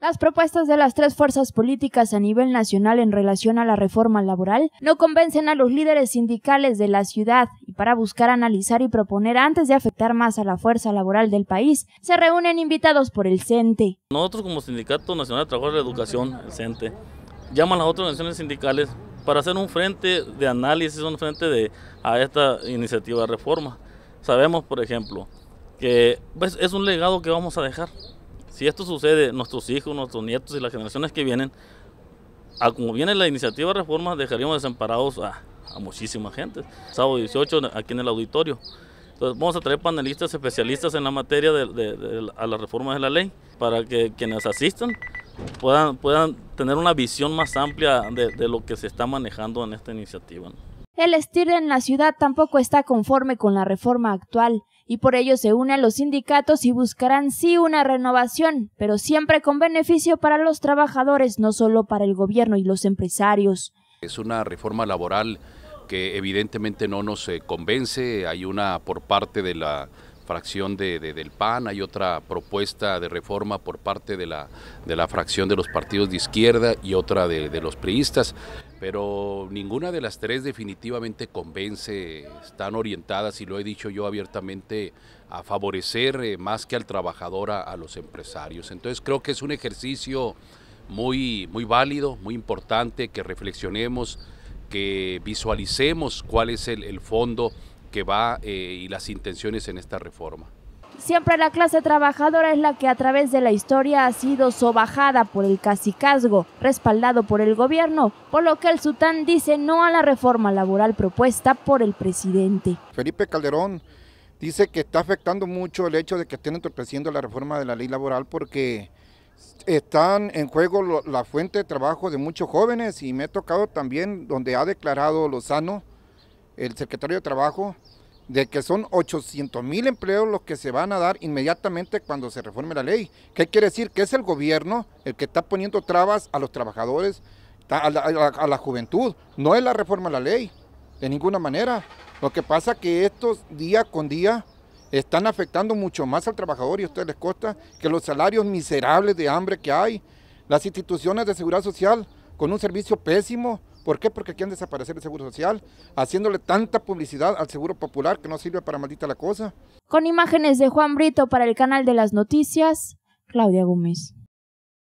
Las propuestas de las tres fuerzas políticas a nivel nacional en relación a la reforma laboral no convencen a los líderes sindicales de la ciudad y para buscar analizar y proponer antes de afectar más a la fuerza laboral del país, se reúnen invitados por el CENTE. Nosotros como Sindicato Nacional de Trabajadores de Educación, el CENTE, llaman a las otras organizaciones sindicales para hacer un frente de análisis, un frente de, a esta iniciativa de reforma. Sabemos, por ejemplo, que pues, es un legado que vamos a dejar si esto sucede, nuestros hijos, nuestros nietos y las generaciones que vienen, a como viene la iniciativa de reforma, dejaríamos desamparados a, muchísima gente. Sábado 18, aquí en el auditorio. Entonces vamos a traer panelistas especialistas en la materia de, la reforma las reformas de la ley para que quienes asistan puedan, tener una visión más amplia de, lo que se está manejando en esta iniciativa. El estir en la ciudad tampoco está conforme con la reforma actual y por ello se une a los sindicatos y buscarán sí una renovación, pero siempre con beneficio para los trabajadores, no solo para el gobierno y los empresarios. Es una reforma laboral que evidentemente no nos eh, convence, hay una por parte de la fracción de, del PAN, hay otra propuesta de reforma por parte de la, de la fracción de los partidos de izquierda y otra de, los priistas, pero ninguna de las tres definitivamente convence, están orientadas, y lo he dicho yo abiertamente, a favorecer eh, más que al trabajador a, los empresarios. Entonces creo que es un ejercicio muy, muy válido, muy importante, que reflexionemos, que visualicemos cuál es el fondo que va eh, y las intenciones en esta reforma. Siempre la clase trabajadora es la que a través de la historia ha sido sobajada por el cacicazgo, respaldado por el gobierno, por lo que el sultán dice no a la reforma laboral propuesta por el presidente. Felipe Calderón dice que está afectando mucho el hecho de que estén entorpeciendo la reforma de la ley laboral porque están en juego la fuente de trabajo de muchos jóvenes y me ha tocado también donde ha declarado Lozano el secretario de Trabajo de que son 800 mil empleos los que se van a dar inmediatamente cuando se reforme la ley. ¿Qué quiere decir? Que es el gobierno el que está poniendo trabas a los trabajadores, a la, juventud. No es la reforma de la ley, de ninguna manera. Lo que pasa es que estos día con día están afectando mucho más al trabajador y a ustedes les consta que los salarios miserables de hambre que hay, las instituciones de seguridad social con un servicio pésimo, ¿Por qué? Porque quieren desaparecer el Seguro Social, haciéndole tanta publicidad al Seguro Popular que no sirve para maldita la cosa. Con imágenes de Juan Brito para el canal de las noticias, Claudia Gómez.